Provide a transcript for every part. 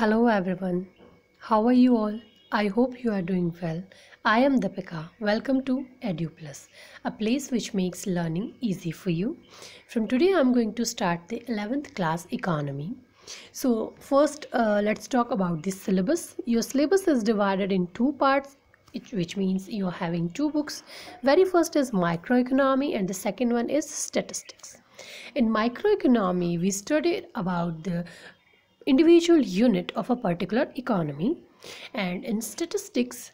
Hello everyone. How are you all? I hope you are doing well. I am Deepika. Welcome to EduPlus, a place which makes learning easy for you. From today I'm going to start the 11th class economy. So first uh, let's talk about the syllabus. Your syllabus is divided in two parts which means you're having two books. Very first is microeconomy and the second one is statistics. In microeconomy, we studied about the individual unit of a particular economy and in statistics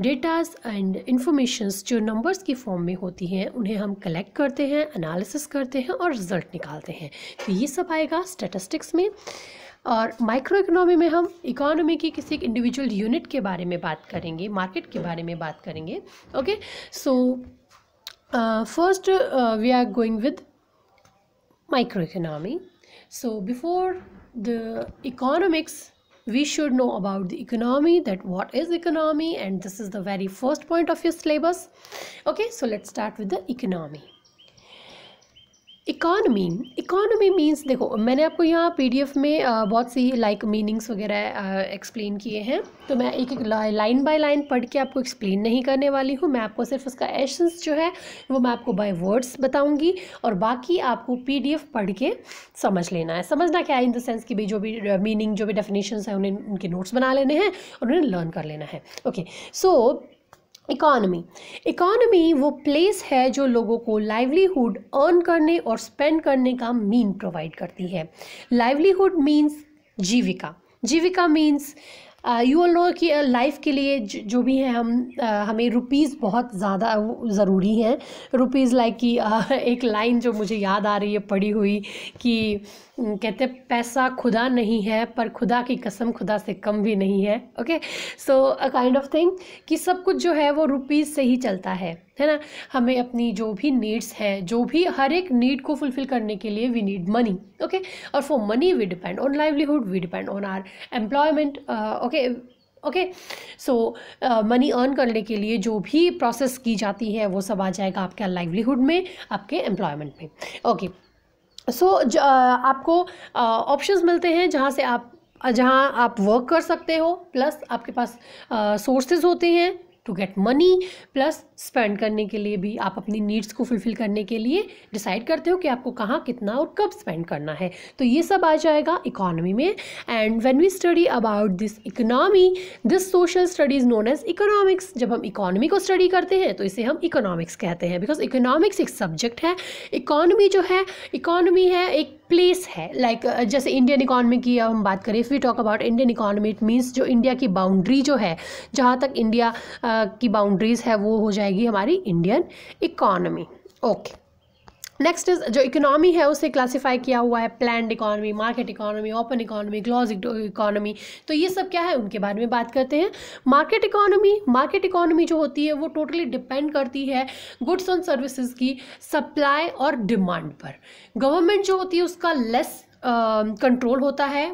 datas and informations जो numbers की form में होती हैं उन्हें हम collect करते हैं analysis करते हैं और रिजल्ट निकालते हैं तो ये सब आएगा स्टेटिस्टिक्स में और माइक्रो इकोनॉमी में हम इकोनॉमी की किसी एक इंडिविजुअल यूनिट के बारे में बात करेंगे मार्केट के बारे में बात करेंगे okay so first we are going with micro economy so before the economics we should know about the economy that what is economy and this is the very first point of your syllabus okay so let's start with the economy economy economy means देखो मैंने आपको यहाँ PDF में बहुत सी like meanings वगैरह explain किए हैं तो मैं एक एक लाइन बाय लाइन पढ़ के आपको एक्सप्लेन नहीं करने वाली हूँ मैं आपको सिर्फ उसका एशंस जो है वो मैं आपको बाय वर्ड्स बताऊँगी और बाकी आपको पीडीएफ पढ़ के समझ लेना है समझना क्या है इन द सेंस कि भाई जो भी मीनिंग जो भी डेफिनेशन है उन्हें उनके नोट्स बना लेने हैं और उन्हें लर्न कर लेना है okay so so, economy economy वो प्लेस है जो लोगों को लाइवलीहुड अर्न करने और स्पेंड करने का मीन प्रोवाइड करती है लाइवलीहुड मीन्स जीविका जीविका मीन्स यू ऑल नो कि लाइफ के लिए जो भी है हम हमें रुपीज़ बहुत ज़्यादा ज़रूरी हैं रुपीज़ लाइक कि एक लाइन जो मुझे याद आ रही है पड़ी हुई कि कहते पैसा खुदा नहीं है पर खुदा की कसम खुदा से कम भी नहीं है okay so a kind of thing कि सब कुछ जो है वो रुपीज़ से ही चलता है है ना हमें अपनी जो भी नीड्स है जो भी हर एक नीड को फुलफिल करने के लिए वी नीड मनी ओके और for money we depend on livelihood we depend on our employment okay okay so money earn करने के लिए जो भी प्रोसेस की जाती है वो सब आ जाएगा आपके लाइवलीहुड में आपके एम्प्लॉयमेंट में okay okay. So so, uh, आपको ऑप्शंस uh, मिलते हैं जहाँ से आप जहाँ आप वर्क कर सकते हो प्लस आपके पास सोर्सेज uh, होते हैं to get money plus spend करने के लिए भी आप अपनी नीड्स को फुलफिल करने के लिए डिसाइड करते हो कि आपको कहाँ कितना और कब स्पेंड करना है तो ये सब आ जाएगा इकोनॉमी में and when we study about this economy this social studies known as economics जब हम इकोनॉमी को स्टडी करते हैं तो इसे हम इकोनॉमिक्स कहते हैं बिकॉज इकोनॉमिक्स एक सब्जेक्ट है इकोनॉमी जो है इकोनॉमी है एक प्लेस है लाइक like, uh, जैसे इंडियन इकॉनमी की हम बात करें if we talk about Indian economy it means जो इंडिया की बाउंड्री जो है जहाँ तक इंडिया uh, की बाउंड्रीज़ है वो हो जाए रहेगी हमारी Indian economy okay next is जो इकोनॉमी है उसे क्लासिफाई किया हुआ है plan economy market economy open economy close economy तो ये सब क्या है उनके बारे में बात करते हैं मार्केट इकोनॉमी मार्केट इकोनॉमी जो होती है वो टोटली डिपेंड करती है गुड्स एंड सर्विसेज की सप्लाई और डिमांड पर गवर्नमेंट जो होती है उसका लेस कंट्रोल uh, होता है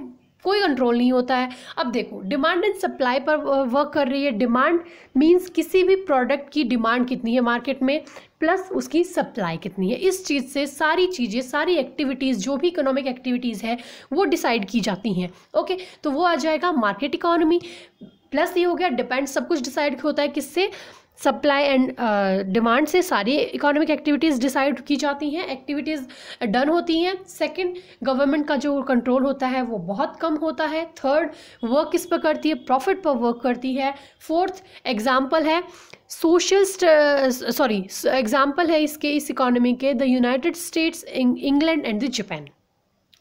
कोई कंट्रोल नहीं होता है अब देखो डिमांड एंड सप्लाई पर वर्क कर रही है डिमांड मींस किसी भी प्रोडक्ट की डिमांड कितनी है मार्केट में प्लस उसकी सप्लाई कितनी है इस चीज़ से सारी चीज़ें सारी एक्टिविटीज़ जो भी इकोनॉमिक एक्टिविटीज़ है वो डिसाइड की जाती हैं ओके तो वो आ जाएगा मार्केट इकोनॉमी प्लस ये हो गया डिपेंड सब कुछ डिसाइड होता है किससे सप्लाई एंड डिमांड से सारी इकोनॉमिक एक्टिविटीज़ डिसाइड की जाती हैं एक्टिविटीज़ डन होती हैं सेकंड गवर्नमेंट का जो कंट्रोल होता है वो बहुत कम होता है थर्ड वर्क किस पर करती है प्रॉफिट पर वर्क करती है फोर्थ एग्जाम्पल है सोशल सॉरी एग्जाम्पल है इसके इस इकोनॉमी के the United States England and the Japan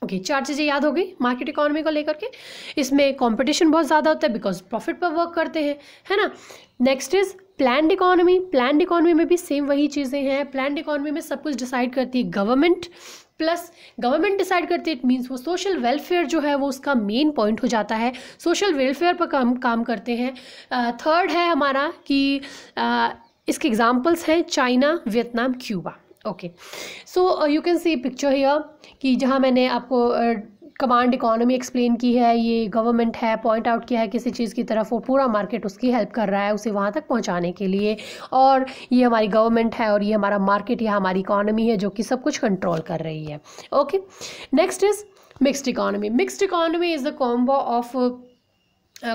okay okay, चार चीज़ें याद हो गई मार्केट इकोनॉमी को लेकर के इसमें कंपटीशन बहुत ज़्यादा होता है बिकॉज प्रॉफिट पर वर्क करते हैं है ना next is plan economy plan economy में भी सेम वही चीज़ें हैं प्लान इकोनॉमी में सब कुछ डिसाइड करती है गवर्नमेंट प्लस गवर्नमेंट डिसाइड करती है इट मीन्स वो सोशल वेलफेयर जो है वो उसका मेन पॉइंट हो जाता है सोशल वेलफेयर पर काम काम करते हैं थर्ड uh, है हमारा कि uh, इसके एग्जाम्पल्स हैं China Vietnam Cuba okay so you can see picture here कि जहाँ मैंने आपको uh, कमांड इकोनॉमी एक्सप्लेन की है ये गवर्नमेंट है पॉइंट आउट किया है किसी चीज़ की तरफ वो पूरा मार्केट उसकी हेल्प कर रहा है उसे वहाँ तक पहुँचाने के लिए और ये हमारी गवर्नमेंट है और ये हमारा मार्केट या हमारी इकोनॉमी है जो कि सब कुछ कंट्रोल कर रही है okay next is mixed economy mixed economy is the combo of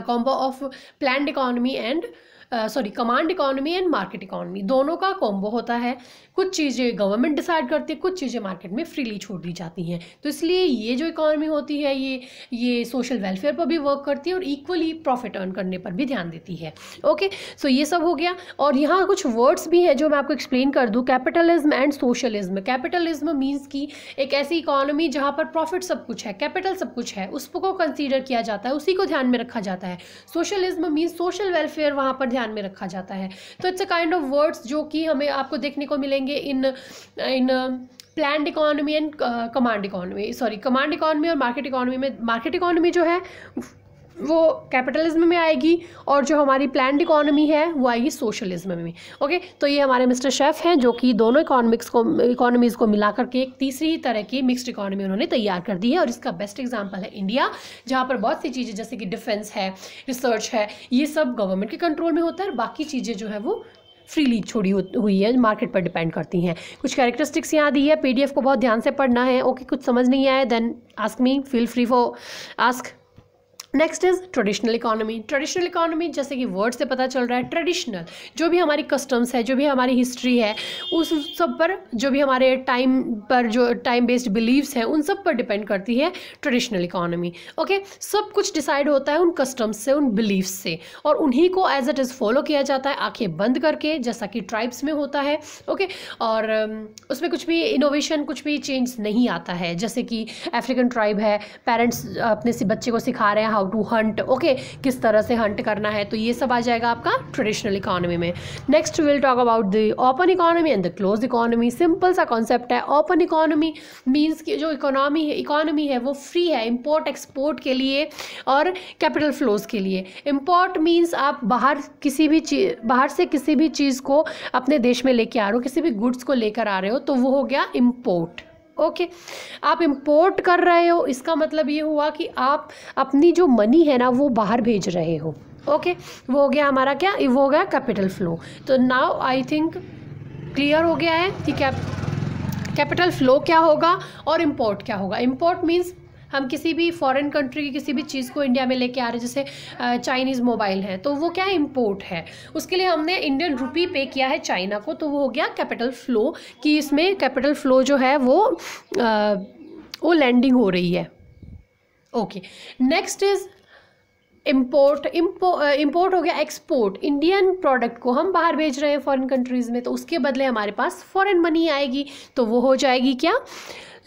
combo of plan economy and sorry command economy and market economy दोनों का कॉम्बो होता है कुछ चीज़ें गवर्नमेंट डिसाइड करती है कुछ चीज़ें मार्केट में फ्रीली छोड़ दी जाती हैं तो इसलिए ये जो इकोनॉमी होती है ये ये सोशल वेलफेयर पर भी वर्क करती है और इक्वली प्रॉफिट अर्न करने पर भी ध्यान देती है ओके सो ये सब हो गया और यहाँ कुछ वर्ड्स भी हैं जो मैं आपको एक्सप्लेन कर दूँ capitalism and socialism capitalism means की एक ऐसी इकोनॉमी जहाँ पर प्रॉफिट सब कुछ है कैपिटल सब कुछ है उसको कंसिडर किया जाता है उसी को ध्यान में रखा जाता है सोशलिज्म मीन्स सोशल वेलफेयर वहाँ पर ध्यान में रखा जाता है तो it's a kind of words जो कि हमें आपको देखने को मिलेंगे in in planned economy and command economy sorry command economy और मार्केट इकोनॉमी में मार्केट इकोनॉमी जो है वो कैपिटलिज्म में आएगी और जो हमारी प्लान इकोनॉमी है वो आएगी सोशलिज्म में ओके तो ये हमारे मिस्टर शेफ़ हैं जो कि दोनों इकोनॉमिक्स को इकोनॉमीज़ को मिला करके एक तीसरी तरह की मिक्स्ड इकोनॉमी उन्होंने तैयार कर दी है और इसका बेस्ट एग्जाम्पल है इंडिया जहाँ पर बहुत सी चीज़ें जैसे कि डिफेंस है रिसर्च है ये सब गवर्नमेंट के कंट्रोल में होता है और बाकी चीज़ें जो है वो फ्रीली छोड़ी हुई है मार्केट पर डिपेंड करती हैं कुछ कैरेक्टरिस्टिक्स यहाँ दी है पीडीएफ को बहुत ध्यान से पढ़ना है ओके कुछ समझ नहीं आया then ask me feel free for ask next is traditional economy traditional economy जैसे कि वर्ड से पता चल रहा है ट्रेडिशनल जो भी हमारी कस्टम्स है जो भी हमारी हिस्ट्री है उस सब पर जो भी हमारे टाइम पर जो टाइम बेस्ड बिलीव्स हैं उन सब पर डिपेंड करती है ट्रेडिशनल इकोनॉमी ओके सब कुछ डिसाइड होता है उन कस्टम्स से उन बिलीव्स से और उन्हीं को एज इट इज़ फॉलो किया जाता है आंखें बंद करके जैसा कि ट्राइब्स में होता है ओके और um, उसमें कुछ भी इनोवेशन कुछ भी चेंज नहीं आता है जैसे कि अफ्रीकन ट्राइब है पेरेंट्स अपने बच्चे को सिखा रहे हैं हाउ टू हंट ओके किस तरह से हंट करना है तो ये सब आ जाएगा आपका ट्रेडिशनल इकोनॉमी में next will talk about the open economy and the close economy simple सा कॉन्सेप्ट है ओपन इकोनॉमी मीन्स की जो इकोनॉमी है इकोनॉमी है वो फ्री है इम्पोर्ट एक्सपोर्ट के लिए और कैपिटल फ्लोज के लिए इम्पोर्ट मीन्स आप बाहर किसी भी चीज बाहर से किसी भी चीज़ को अपने देश में लेके आ रहे हो किसी भी गुड्स को लेकर आ रहे हो तो वो हो गया इम्पोर्ट ओके okay. आप इम्पोर्ट कर रहे हो इसका मतलब ये हुआ कि आप अपनी जो मनी है ना वो बाहर भेज रहे हो ओके okay. वो हो गया हमारा क्या वो हो गया कैपिटल फ्लो तो नाउ आई थिंक क्लियर हो गया है कि कैपिटल फ्लो क्या होगा और इम्पोर्ट क्या होगा इम्पोर्ट मीन्स हम किसी भी फॉरेन कंट्री की किसी भी चीज़ को इंडिया में लेके आ रहे हैं जैसे चाइनीज़ मोबाइल है तो वो क्या है इम्पोर्ट है उसके लिए हमने इंडियन रुपी पे किया है चाइना को तो वो हो गया कैपिटल फ्लो कि इसमें कैपिटल फ्लो जो है वो आ, वो लैंडिंग हो रही है okay next is import import हो गया एक्सपोर्ट इंडियन प्रोडक्ट को हम बाहर भेज रहे हैं फॉरेन कंट्रीज़ में तो उसके बदले हमारे पास फॉरेन मनी आएगी तो वो हो जाएगी क्या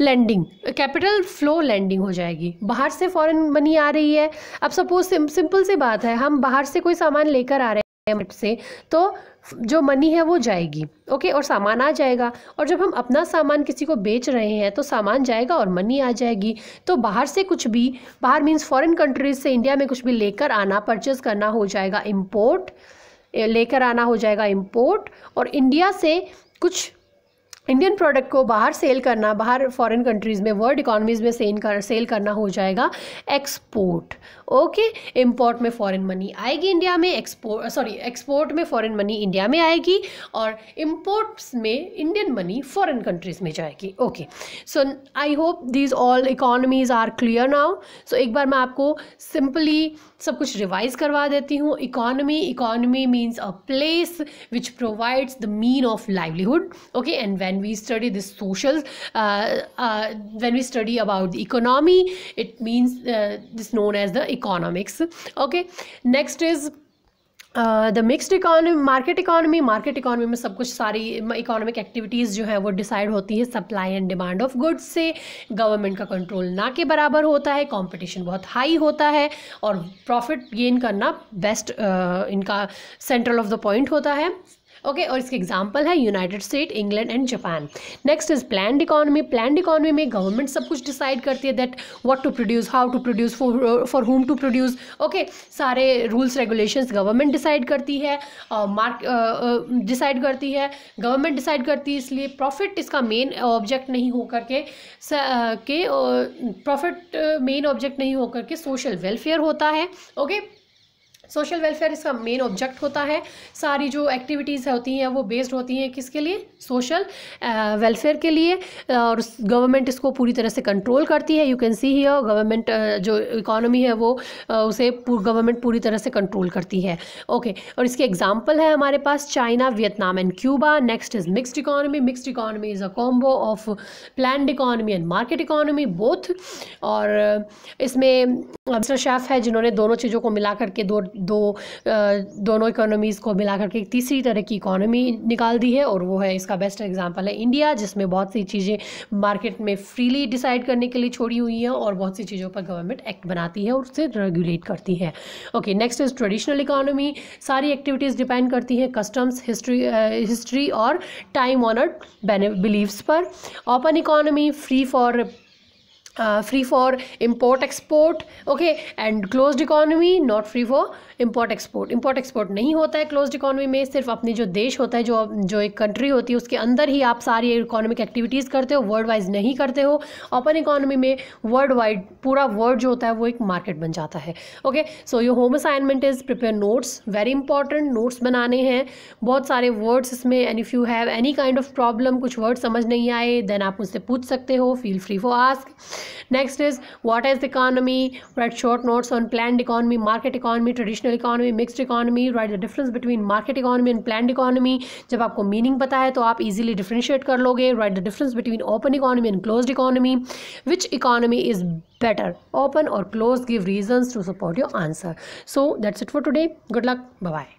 लैंडिंग कैपिटल फ्लो लैंडिंग हो जाएगी बाहर से फॉरेन मनी आ रही है अब सपोज सिम, सिंपल सी बात है हम बाहर से कोई सामान लेकर आ रहे हैं से तो जो मनी है वो जाएगी ओके और सामान आ जाएगा और जब हम अपना सामान किसी को बेच रहे हैं तो सामान जाएगा और मनी आ जाएगी तो बाहर से कुछ भी बाहर मीन्स फॉरेन कंट्रीज से इंडिया में कुछ भी लेकर आना परचेज करना हो जाएगा इम्पोर्ट लेकर आना हो जाएगा इम्पोर्ट और इंडिया से कुछ इंडियन प्रोडक्ट को बाहर सेल करना बाहर फॉरेन कंट्रीज़ में वर्ल्ड इकोनॉमीज़ में सेल कर सेल करना हो जाएगा एक्सपोर्ट ओके इम्पोर्ट में फॉरेन मनी आएगी इंडिया में एक्सपोर्ट सॉरी एक्सपोर्ट में फॉरेन मनी इंडिया में आएगी और इम्पोर्ट्स में इंडियन मनी फॉरेन कंट्रीज़ में जाएगी okay so I hope these all economies are clear now so एक बार मैं आपको सिंपली सब कुछ रिवाइज करवा देती हूँ economy economy means a place which provides the mean of livelihood okay and when when we study this social uh, uh, when we study about the economy it means uh, this known as the economics okay next is the mixed economy market economy market economy में सब कुछ सारी economic activities जो है वो decide होती है supply and demand of goods से गवर्नमेंट का कंट्रोल ना के बराबर होता है कॉम्पिटिशन बहुत हाई होता है और प्रॉफिट गेन करना बेस्ट uh, इनका सेंट्रल ऑफ द पॉइंट होता है ओके और इसके एग्जाम्पल है United State England and Japan next is plan economy plan economy में गवर्नमेंट सब कुछ डिसाइड करती है that what to produce how to produce for whom to produce okay सारे रूल्स रेगुलेशंस गवर्नमेंट डिसाइड करती है मार्क डिसाइड करती है गवर्नमेंट डिसाइड करती है इसलिए प्रॉफिट इसका मेन ऑब्जेक्ट नहीं होकर के प्रॉफिट मेन ऑब्जेक्ट नहीं होकर के सोशल वेलफेयर होता है ओके okay? सोशल वेलफेयर इसका मेन ऑब्जेक्ट होता है सारी जो एक्टिविटीज़ होती हैं वो बेस्ड होती हैं किसके लिए सोशल वेलफेयर के लिए और गवर्नमेंट इसको पूरी तरह से कंट्रोल करती है you can see here government जो इकोनॉमी है वो उसे गवर्नमेंट पूरी तरह से कंट्रोल करती है ओके और इसके एग्जाम्पल है हमारे पास China Vietnam and Cuba next is mixed economy mixed economy is a combo of plan economy and market economy both और इसमें मिस्टर शेफ है जिन्होंने दोनों चीज़ों को मिला करके दो दो दोनों इकोनॉमीज़ को मिलाकर के एक तीसरी तरह की इकोनॉमी निकाल दी है और वो है इसका बेस्ट एग्जाम्पल है इंडिया जिसमें बहुत सी चीज़ें मार्केट में फ्रीली डिसाइड करने के लिए छोड़ी हुई हैं और बहुत सी चीज़ों पर गवर्नमेंट एक्ट बनाती है और उसे रेगुलेट करती है okay next is traditional economy सारी एक्टिविटीज़ डिपेंड करती हैं कस्टम्स हिस्ट्री हिस्ट्री और टाइम ऑनर्ड बिलीव्स पर open economy free for free for import export okay and close economy not free for import export import export नहीं होता है close economy में सिर्फ अपनी जो देश होता है जो जो एक कंट्री होती है उसके अंदर ही आप सारी इकोनॉमिक एक्टिविटीज़ करते हो वर्ल्ड वाइज नहीं करते हो ओपन इकोनॉमी में वर्ल्ड वाइड पूरा वर्ल्ड जो होता है वो एक मार्केट बन जाता है okay so your home assignment is prepare notes very important notes बनाने हैं बहुत सारे वर्ड्स इसमें and if you have any kind of problem कुछ वर्ड समझ नहीं आए देन आप मुझसे पूछ सकते हो feel free for ask next is what is the economy write short notes on plan economy market economy traditional industrial economy mixed economy write the difference between market economy and plan economy जब आपको meaning पता है तो आप easily differentiate कर लोगे right the difference between open economy and close economy which economy is better open और close give reason to support your answer so that's it for today good luck bye